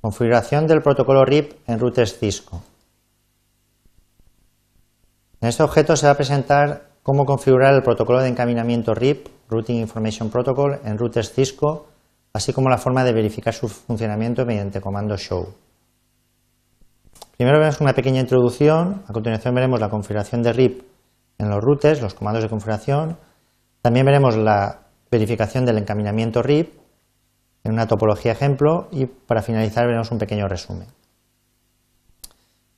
Configuración del protocolo RIP en routers Cisco. En este objeto se va a presentar cómo configurar el protocolo de encaminamiento RIP, Routing Information Protocol, en routers Cisco, así como la forma de verificar su funcionamiento mediante comando show. Primero vemos una pequeña introducción, a continuación veremos la configuración de RIP en los routers, los comandos de configuración, también veremos la verificación del encaminamiento RIP en una topología ejemplo y para finalizar veremos un pequeño resumen.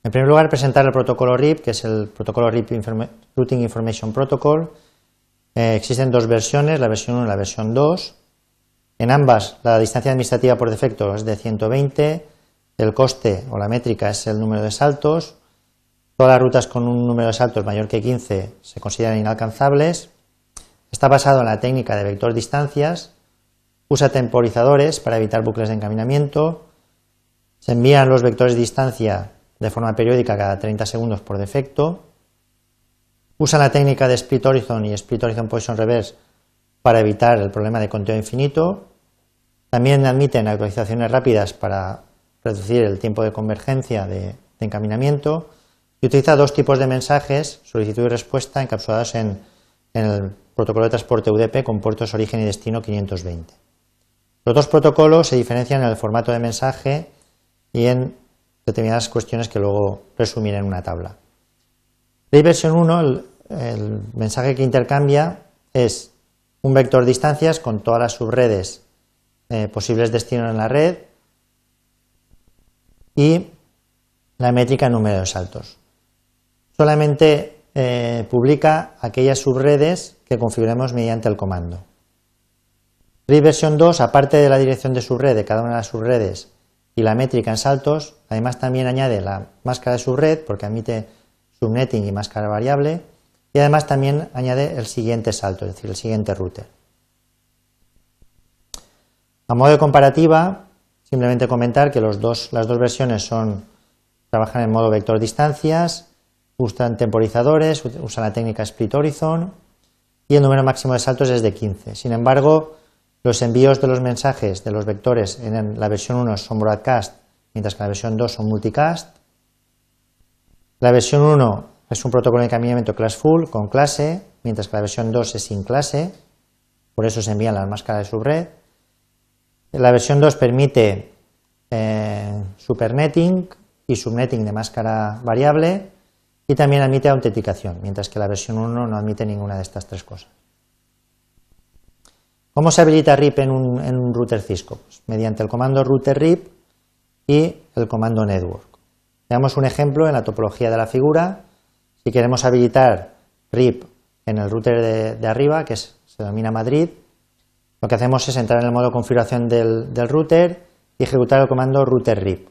En primer lugar, presentar el protocolo RIP, que es el protocolo RIP Routing Information Protocol. Eh, existen dos versiones, la versión 1 y la versión 2. En ambas, la distancia administrativa por defecto es de 120, el coste o la métrica es el número de saltos. Todas las rutas con un número de saltos mayor que 15 se consideran inalcanzables. Está basado en la técnica de vector distancias Usa temporizadores para evitar bucles de encaminamiento. Se envían los vectores de distancia de forma periódica cada 30 segundos por defecto. Usa la técnica de split horizon y split horizon position reverse para evitar el problema de conteo infinito. También admiten actualizaciones rápidas para reducir el tiempo de convergencia de, encaminamiento. Y utiliza dos tipos de mensajes, solicitud y respuesta, encapsulados en el protocolo de transporte UDP con puertos origen y destino 520. Los dos protocolos se diferencian en el formato de mensaje y en determinadas cuestiones que luego resumiré en una tabla. la versión 1, el, mensaje que intercambia es un vector distancias con todas las subredes eh, posibles destinos en la red y la métrica número de saltos. Solamente eh, publica aquellas subredes que configuremos mediante el comando. Versión 2, aparte de la dirección de red, de cada una de las subredes y la métrica en saltos, además también añade la máscara de red, porque admite subnetting y máscara variable y además también añade el siguiente salto, es decir, el siguiente router. A modo de comparativa, simplemente comentar que las dos versiones son trabajan en modo vector distancias, usan temporizadores, usan la técnica split horizon y el número máximo de saltos es de 15. Sin embargo, los envíos de los mensajes de los vectores en la versión 1 son broadcast, mientras que la versión 2 son multicast. La versión 1 es un protocolo de encaminamiento classful con clase, mientras que la versión 2 es sin clase, por eso se envían las máscaras de subred. La versión 2 permite eh, supernetting y subnetting de máscara variable y también admite autenticación, mientras que la versión 1 no admite ninguna de estas tres cosas. ¿Cómo se habilita RIP en un, router Cisco? Pues, mediante el comando router RIP y el comando network. Veamos un ejemplo en la topología de la figura. Si queremos habilitar RIP en el router de, arriba, que se denomina Madrid, lo que hacemos es entrar en el modo configuración del router y ejecutar el comando router RIP.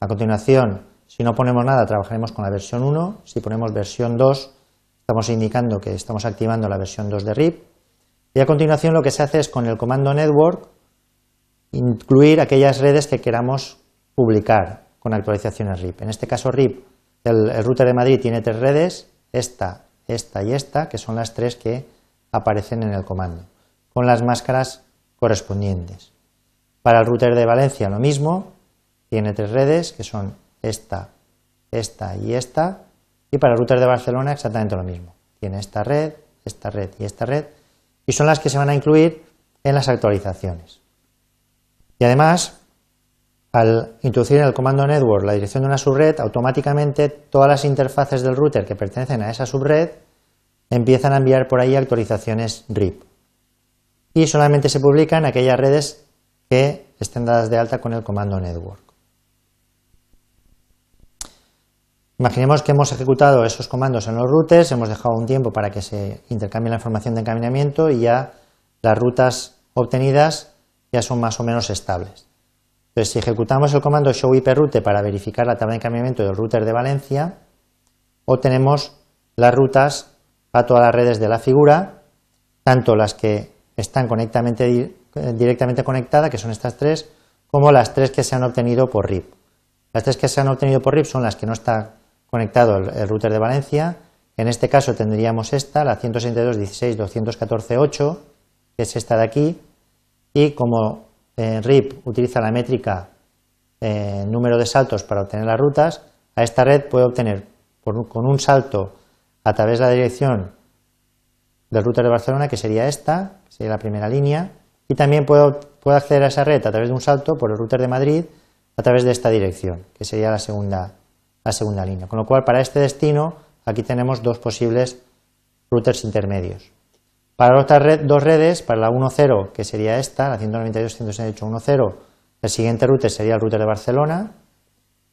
A continuación, si no ponemos nada, trabajaremos con la versión 1. Si ponemos versión 2, estamos indicando que estamos activando la versión 2 de RIP. Y a continuación lo que se hace es con el comando network incluir aquellas redes que queramos publicar con actualizaciones RIP. En este caso RIP, el, router de Madrid tiene tres redes, esta, esta y esta, que son las tres que aparecen en el comando, con las máscaras correspondientes. Para el router de Valencia lo mismo, tiene tres redes, que son esta, esta y esta, y para el router de Barcelona exactamente lo mismo, tiene esta red, esta red y esta red, y son las que se van a incluir en las actualizaciones. Y además, al introducir en el comando network la dirección de una subred, automáticamente todas las interfaces del router que pertenecen a esa subred empiezan a enviar por ahí actualizaciones RIP. Y solamente se publican aquellas redes que estén dadas de alta con el comando network. Imaginemos que hemos ejecutado esos comandos en los routers, hemos dejado un tiempo para que se intercambie la información de encaminamiento y ya las rutas obtenidas ya son más o menos estables. Entonces, si ejecutamos el comando show route para verificar la tabla de encaminamiento del router de Valencia, obtenemos las rutas a todas las redes de la figura, tanto las que están conectamente, eh, directamente conectadas, que son estas tres, como las tres que se han obtenido por RIP. Las tres que se han obtenido por RIP son las que no están conectado el, router de Valencia. En este caso tendríamos esta, la 162.16.214.8, que es esta de aquí. Y como eh, RIP utiliza la métrica eh, número de saltos para obtener las rutas, a esta red puede obtener con un salto a través de la dirección del router de Barcelona, que sería esta, que sería la primera línea, y también puedo, acceder a esa red a través de un salto por el router de Madrid a través de esta dirección, que sería la segunda la segunda línea. Con lo cual, para este destino, aquí tenemos dos posibles routers intermedios. Para la red, dos redes, para la 1.0, que sería esta, la 192.168.1.0, el siguiente router sería el router de Barcelona.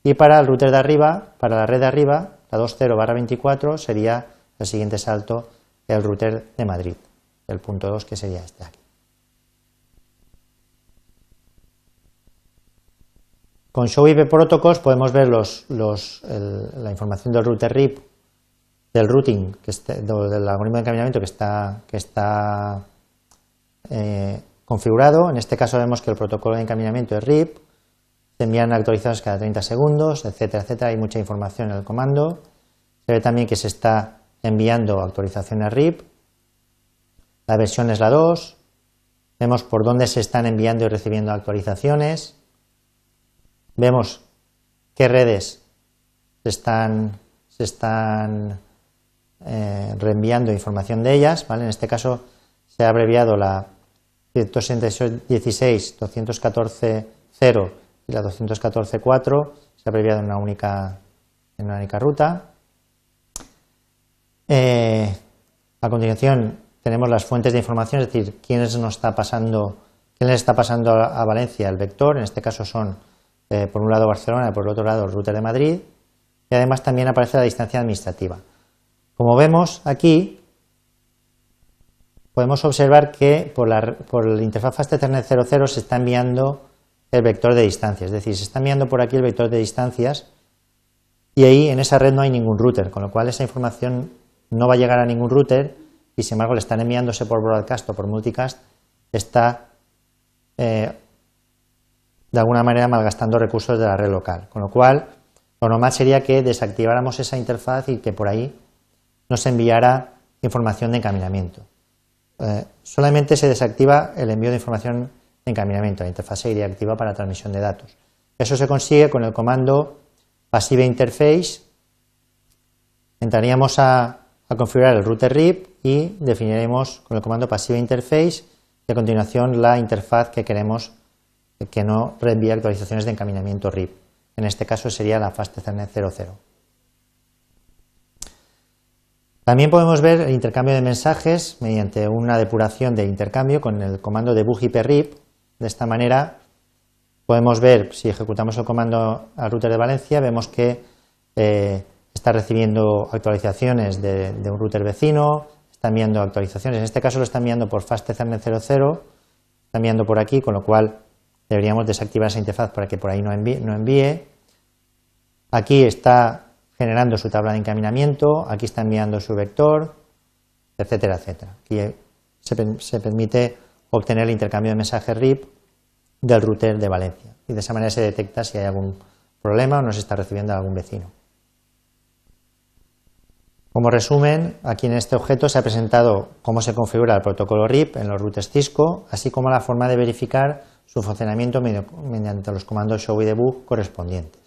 Y para el router de arriba, para la red de arriba, la 2.0 24, sería el siguiente salto, el router de Madrid, el punto 2, que sería este aquí. Con Show IP Protocols podemos ver la información del router RIP, del routing, este, del algoritmo de encaminamiento que está, eh, configurado. En este caso vemos que el protocolo de encaminamiento es RIP, se envían actualizaciones cada 30 segundos, etcétera, etcétera. Hay mucha información en el comando. Se ve también que se está enviando actualizaciones RIP. La versión es la 2. Vemos por dónde se están enviando y recibiendo actualizaciones vemos qué redes se están, se están eh, reenviando información de ellas. En este caso se ha abreviado la 168.16, 214.0 y la 214.4, se ha abreviado en una única, una única ruta. Eh, a continuación tenemos las fuentes de información, es decir, quiénes nos está pasando, quién le está pasando a Valencia el vector, en este caso son eh, por un lado Barcelona y por el otro lado el router de Madrid, y además también aparece la distancia administrativa. Como vemos aquí, podemos observar que por la, interfaz FastEthernet 00 se está enviando el vector de distancias, es decir, se está enviando por aquí el vector de distancias y ahí en esa red no hay ningún router, con lo cual esa información no va a llegar a ningún router y sin embargo le están enviándose por broadcast o por multicast está eh, de alguna manera malgastando recursos de la red local. Con lo cual, lo normal sería que desactiváramos esa interfaz y que por ahí nos enviara información de encaminamiento. Eh, solamente se desactiva el envío de información de encaminamiento. La interfaz iría activa para transmisión de datos. Eso se consigue con el comando passive interface. Entraríamos a, a configurar el router RIP y definiremos con el comando passive interface y a continuación la interfaz que queremos que no reenvía actualizaciones de encaminamiento RIP. En este caso sería la fastcernet 00. También podemos ver el intercambio de mensajes mediante una depuración de intercambio con el comando de bug rip. De esta manera podemos ver si ejecutamos el comando al router de Valencia, vemos que eh, está recibiendo actualizaciones de, un router vecino, está enviando actualizaciones. En este caso lo está enviando por fastcernet 00, está enviando por aquí, con lo cual deberíamos desactivar esa interfaz para que por ahí no envíe, Aquí está generando su tabla de encaminamiento, aquí está enviando su vector, etcétera, etcétera. Aquí se, permite obtener el intercambio de mensaje RIP del router de Valencia y de esa manera se detecta si hay algún problema o no se está recibiendo algún vecino. Como resumen, aquí en este objeto se ha presentado cómo se configura el protocolo RIP en los routers Cisco, así como la forma de verificar su funcionamiento mediante los comandos show y debug correspondientes.